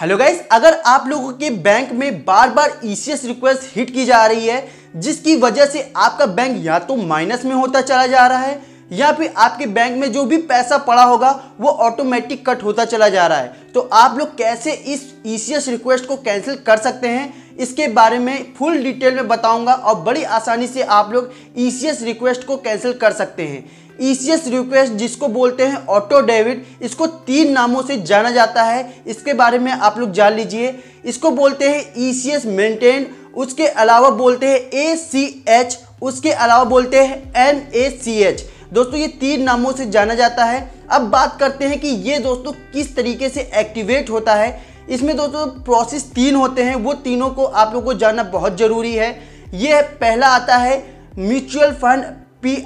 hello guys अगर आप लोगों के बैंक में बार बार ईसीएस रिक्वेस्ट हिट की जा रही है जिसकी वजह से आपका बैंक या तो माइनस में होता चला जा रहा है या फिर आपके बैंक में जो भी पैसा पड़ा होगा वो ऑटोमेटिक कट होता चला जा रहा है तो आप लोग कैसे इस ईसीएस e रिक्वेस्ट को कैंसिल कर सकते हैं इसके बारे में फुल डिटेल में बताऊंगा और बड़ी आसानी से आप लोग ई e रिक्वेस्ट को कैंसिल कर सकते हैं ई e रिक्वेस्ट जिसको बोलते हैं ऑटो डेबिट इसको तीन नामों से जाना जाता है इसके बारे में आप लोग जान लीजिए इसको बोलते हैं ई सी एस मेंटेन उसके अलावा बोलते हैं ए सी एच उसके अलावा बोलते हैं एन ए सी एच दोस्तों ये तीन नामों से जाना जाता है अब बात करते हैं कि ये दोस्तों किस तरीके से एक्टिवेट होता है इसमें दोस्तों प्रोसेस तीन होते हैं वो तीनों को आप लोगों को जानना बहुत ज़रूरी है ये पहला आता है म्यूचुअल फंड पी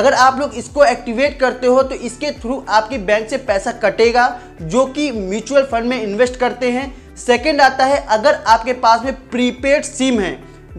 अगर आप लोग इसको एक्टिवेट करते हो तो इसके थ्रू आपके बैंक से पैसा कटेगा जो कि म्यूचुअल फंड में इन्वेस्ट करते हैं सेकेंड आता है अगर आपके पास में प्रीपेड सिम है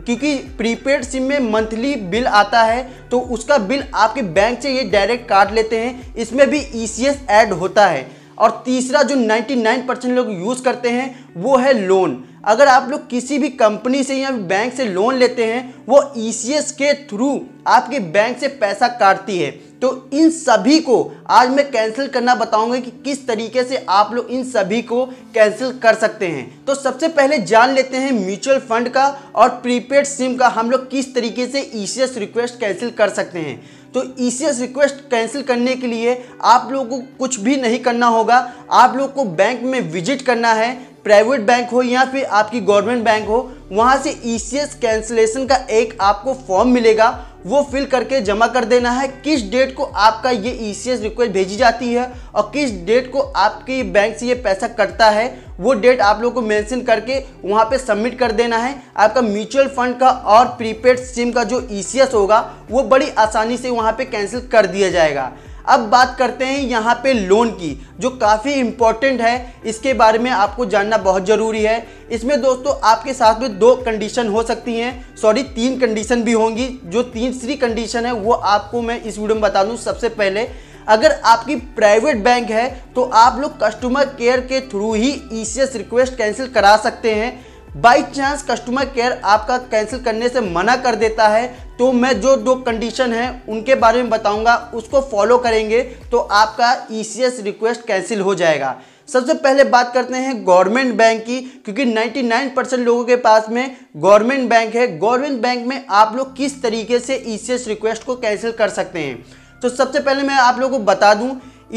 क्योंकि प्रीपेड सिम में मंथली बिल आता है तो उसका बिल आपके बैंक से ये डायरेक्ट काट लेते हैं इसमें भी ई e ऐड होता है और तीसरा जो 99 परसेंट लोग यूज़ करते हैं वो है लोन अगर आप लोग किसी भी कंपनी से या बैंक से लोन लेते हैं वो ई e के थ्रू आपके बैंक से पैसा काटती है तो इन सभी को आज मैं कैंसिल करना बताऊंगा कि किस तरीके से आप लोग इन सभी को कैंसिल कर सकते हैं तो सबसे पहले जान लेते हैं म्यूचुअल फंड का और प्रीपेड सिम का हम लोग किस तरीके से ई e रिक्वेस्ट कैंसिल कर सकते हैं तो ई रिक्वेस्ट कैंसिल करने के लिए आप लोगों को कुछ भी नहीं करना होगा आप लोग को बैंक में विजिट करना है प्राइवेट बैंक हो या फिर आपकी गवर्नमेंट बैंक हो वहाँ से ई e कैंसिलेशन का एक आपको फॉर्म मिलेगा वो फिल करके जमा कर देना है किस डेट को आपका ये ई e रिक्वेस्ट भेजी जाती है और किस डेट को आपके बैंक से ये पैसा कटता है वो डेट आप लोग को मेंशन करके वहाँ पे सबमिट कर देना है आपका म्यूचुअल फंड का और प्रीपेड सिम का जो ई e होगा वो बड़ी आसानी से वहाँ पर कैंसिल कर दिया जाएगा अब बात करते हैं यहाँ पे लोन की जो काफ़ी इम्पॉर्टेंट है इसके बारे में आपको जानना बहुत ज़रूरी है इसमें दोस्तों आपके साथ में दो कंडीशन हो सकती हैं सॉरी तीन कंडीशन भी होंगी जो तीसरी कंडीशन है वो आपको मैं इस वीडियो में बता दूँ सबसे पहले अगर आपकी प्राइवेट बैंक है तो आप लोग कस्टमर केयर के थ्रू ही ई रिक्वेस्ट कैंसिल करा सकते हैं बाई चांस कस्टमर केयर आपका कैंसिल करने से मना कर देता है तो मैं जो दो कंडीशन है उनके बारे में बताऊंगा उसको फॉलो करेंगे तो आपका ई रिक्वेस्ट कैंसिल हो जाएगा सबसे पहले बात करते हैं गवर्नमेंट बैंक की क्योंकि 99 परसेंट लोगों के पास में गवर्नमेंट बैंक है गवर्नमेंट बैंक में आप लोग किस तरीके से ई e रिक्वेस्ट को कैंसिल कर सकते हैं तो सबसे पहले मैं आप लोगों को बता दूं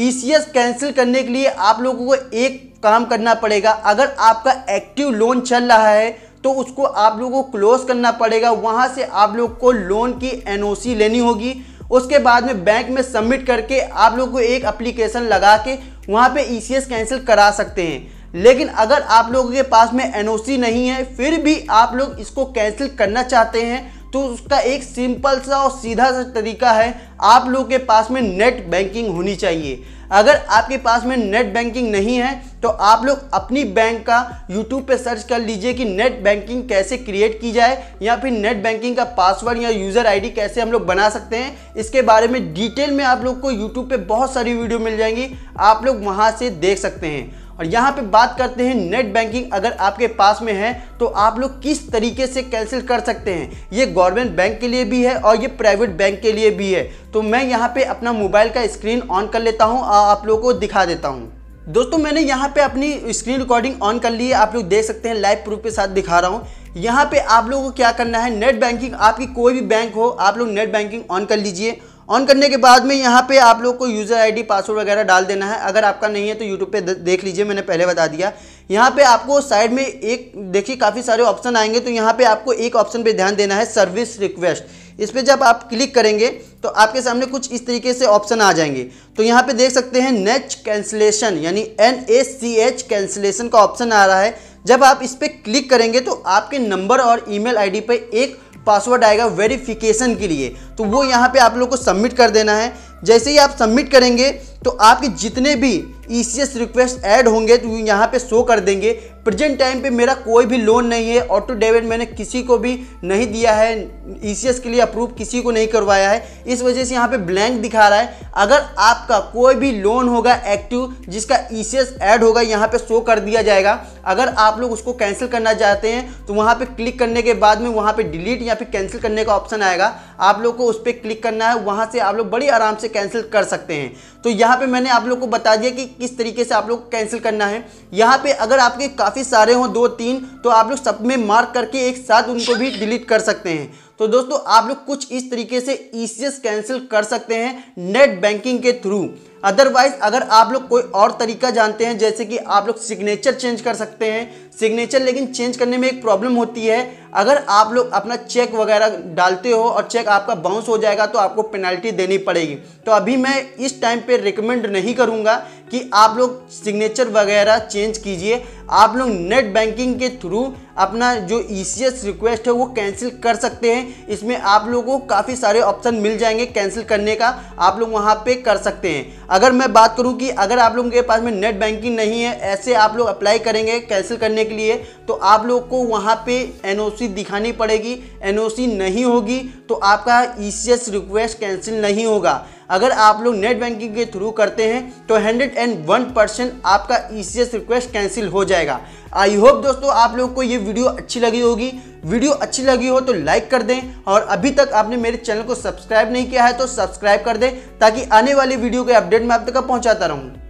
ई e कैंसिल करने के लिए आप लोगों को एक काम करना पड़ेगा अगर आपका एक्टिव लोन चल रहा है तो उसको आप लोगों को क्लोज करना पड़ेगा वहाँ से आप लोग को लोन की एनओसी लेनी होगी उसके बाद में बैंक में सबमिट करके आप लोग को एक अप्लीकेशन लगा के वहाँ पर ई कैंसिल करा सकते हैं लेकिन अगर आप लोगों के पास में एनओसी नहीं है फिर भी आप लोग इसको कैंसिल करना चाहते हैं तो उसका एक सिंपल सा और सीधा सा तरीका है आप लोग के पास में नेट बैंकिंग होनी चाहिए अगर आपके पास में नेट बैंकिंग नहीं है तो आप लोग अपनी बैंक का यूट्यूब पे सर्च कर लीजिए कि नेट बैंकिंग कैसे क्रिएट की जाए या फिर नेट बैंकिंग का पासवर्ड या यूज़र आईडी कैसे हम लोग बना सकते हैं इसके बारे में डिटेल में आप लोग को यूट्यूब पे बहुत सारी वीडियो मिल जाएंगी आप लोग वहाँ से देख सकते हैं और यहाँ पे बात करते हैं नेट बैंकिंग अगर आपके पास में है तो आप लोग किस तरीके से कैंसिल कर सकते हैं ये गवर्नमेंट बैंक के लिए भी है और ये प्राइवेट बैंक के लिए भी है तो मैं यहाँ पे अपना मोबाइल का स्क्रीन ऑन कर लेता हूँ आप लोगों को दिखा देता हूँ दोस्तों मैंने यहाँ पे अपनी स्क्रीन रिकॉर्डिंग ऑन कर ली है आप लोग देख सकते हैं लाइव प्रूफ के साथ दिखा रहा हूँ यहाँ पे आप लोगों को क्या करना है नेट बैंकिंग आपकी कोई भी बैंक हो आप लोग नेट बैंकिंग ऑन कर लीजिए ऑन करने के बाद में यहाँ पे आप लोग को यूज़र आईडी पासवर्ड वगैरह डाल देना है अगर आपका नहीं है तो यूट्यूब पे देख लीजिए मैंने पहले बता दिया यहाँ पे आपको साइड में एक देखिए काफ़ी सारे ऑप्शन आएंगे तो यहाँ पे आपको एक ऑप्शन पे ध्यान देना है सर्विस रिक्वेस्ट इस पर जब आप क्लिक करेंगे तो आपके सामने कुछ इस तरीके से ऑप्शन आ जाएंगे तो यहाँ पर देख सकते हैं नेच कैंसलेशन यानी एन सी एच कैंसलेशन का ऑप्शन आ रहा है जब आप इस पर क्लिक करेंगे तो आपके नंबर और ई मेल पे एक पासवर्ड आएगा वेरिफिकेशन के लिए तो वो यहाँ पे आप लोग को सबमिट कर देना है जैसे ही आप सबमिट करेंगे तो आपके जितने भी एस रिक्वेस्ट ऐड होंगे तो यहाँ पे शो कर देंगे प्रेजेंट टाइम पे मेरा कोई भी लोन नहीं है ऑटो डेबिट मैंने किसी को भी नहीं दिया है एस e के लिए अप्रूव किसी को नहीं करवाया है इस वजह से यहाँ पे ब्लैंक दिखा रहा है अगर आपका कोई भी लोन होगा एक्टिव जिसका एस e ऐड होगा यहाँ पे शो कर दिया जाएगा अगर आप लोग उसको कैंसिल करना चाहते हैं तो वहाँ पे क्लिक करने के बाद में वहाँ पे डिलीट या फिर कैंसिल करने का ऑप्शन आएगा आप लोग को उस पर क्लिक करना है वहाँ से आप लोग बड़ी आराम से कैंसिल कर सकते हैं तो यहाँ पे मैंने आप लोग को बता दिया कि किस तरीके से आप लोग कैंसिल करना है यहाँ पे अगर आपके काफ़ी सारे हों दो तीन तो आप लोग सब में मार्क करके एक साथ उनको भी डिलीट कर सकते हैं तो दोस्तों आप लोग कुछ इस तरीके से ई e कैंसिल कर सकते हैं नेट बैंकिंग के थ्रू अदरवाइज अगर आप लोग कोई और तरीका जानते हैं जैसे कि आप लोग सिग्नेचर चेंज कर सकते हैं सिग्नेचर लेकिन चेंज करने में एक प्रॉब्लम होती है अगर आप लोग अपना चेक वगैरह डालते हो और चेक आपका बाउंस हो जाएगा तो आपको पेनल्टी देनी पड़ेगी तो अभी मैं इस टाइम पे रिकमेंड नहीं करूँगा कि आप लोग सिग्नेचर वगैरह चेंज कीजिए आप लोग नेट बैंकिंग के थ्रू अपना जो ई e रिक्वेस्ट है वो कैंसिल कर सकते हैं इसमें आप लोगों को काफ़ी सारे ऑप्शन मिल जाएंगे कैंसिल करने का आप लोग वहाँ पर कर सकते हैं अगर मैं बात करूं कि अगर आप लोगों के पास में नेट बैंकिंग नहीं है ऐसे आप लोग अप्लाई करेंगे कैंसिल करने के लिए तो आप लोग को वहां पे एनओसी दिखानी पड़ेगी एनओसी नहीं होगी तो आपका ई रिक्वेस्ट कैंसिल नहीं होगा अगर आप लोग नेट बैंकिंग के थ्रू करते हैं तो वन परसेंट आपका ई रिक्वेस्ट कैंसिल हो जाएगा आई होप दोस्तों आप लोगों को ये वीडियो अच्छी लगी होगी वीडियो अच्छी लगी हो तो लाइक कर दें और अभी तक आपने मेरे चैनल को सब्सक्राइब नहीं किया है तो सब्सक्राइब कर दें ताकि आने वाली वीडियो के अपडेट मैं आप तक पहुंचाता रहूँ